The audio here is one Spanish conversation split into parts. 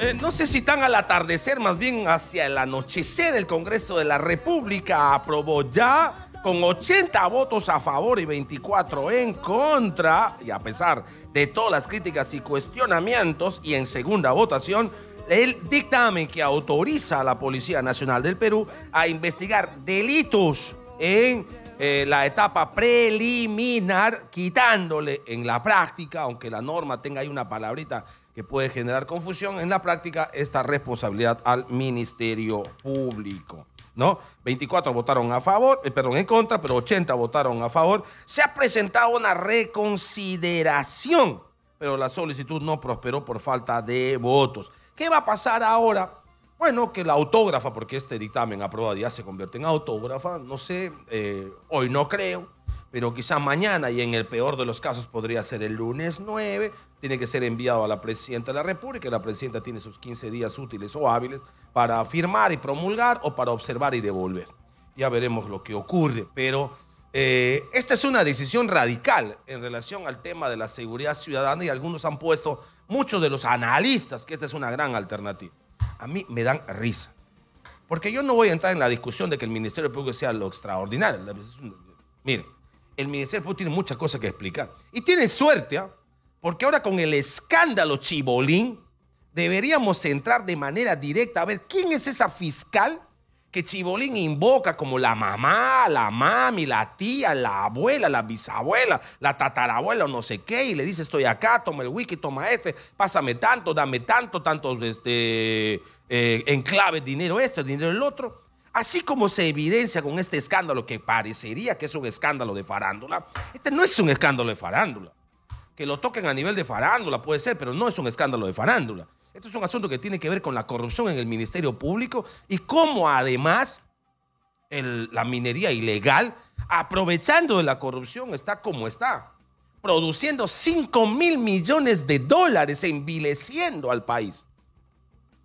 Eh, no sé si tan al atardecer, más bien hacia el anochecer, el Congreso de la República aprobó ya con 80 votos a favor y 24 en contra, y a pesar de todas las críticas y cuestionamientos, y en segunda votación, el dictamen que autoriza a la Policía Nacional del Perú a investigar delitos en eh, la etapa preliminar, quitándole en la práctica, aunque la norma tenga ahí una palabrita que puede generar confusión, en la práctica esta responsabilidad al Ministerio Público. ¿No? 24 votaron a favor, eh, perdón, en contra, pero 80 votaron a favor. Se ha presentado una reconsideración, pero la solicitud no prosperó por falta de votos. ¿Qué va a pasar ahora? Bueno, que la autógrafa, porque este dictamen aprobado ya se convierte en autógrafa, no sé, eh, hoy no creo, pero quizá mañana y en el peor de los casos podría ser el lunes 9, tiene que ser enviado a la presidenta de la República, la presidenta tiene sus 15 días útiles o hábiles para firmar y promulgar o para observar y devolver. Ya veremos lo que ocurre, pero eh, esta es una decisión radical en relación al tema de la seguridad ciudadana y algunos han puesto, muchos de los analistas, que esta es una gran alternativa a mí me dan risa. Porque yo no voy a entrar en la discusión de que el Ministerio Público sea lo extraordinario. Mire, el Ministerio Público tiene muchas cosas que explicar. Y tiene suerte, ¿ah? porque ahora con el escándalo Chibolín, deberíamos entrar de manera directa a ver quién es esa fiscal que Chibolín invoca como la mamá, la mami, la tía, la abuela, la bisabuela, la tatarabuela o no sé qué, y le dice, estoy acá, toma el wiki, toma este, pásame tanto, dame tanto, tanto, este, eh, en clave, dinero este, dinero el otro. Así como se evidencia con este escándalo, que parecería que es un escándalo de farándula, este no es un escándalo de farándula. Que lo toquen a nivel de farándula puede ser, pero no es un escándalo de farándula. Esto es un asunto que tiene que ver con la corrupción en el Ministerio Público y cómo además la minería ilegal, aprovechando de la corrupción, está como está, produciendo 5 mil millones de dólares, envileciendo al país.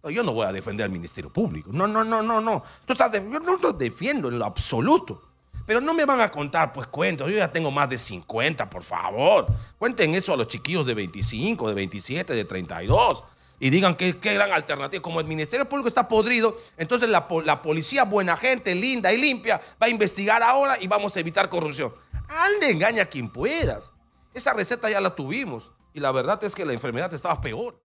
yo no voy a defender al Ministerio Público. No, no, no, no, no. yo no lo defiendo en lo absoluto. Pero no me van a contar, pues cuento, Yo ya tengo más de 50, por favor. Cuenten eso a los chiquillos de 25, de 27, de 32 y digan que qué gran alternativa. Como el Ministerio Público está podrido, entonces la, la policía buena gente, linda y limpia, va a investigar ahora y vamos a evitar corrupción. Ande, engaña a quien puedas. Esa receta ya la tuvimos y la verdad es que la enfermedad estaba peor.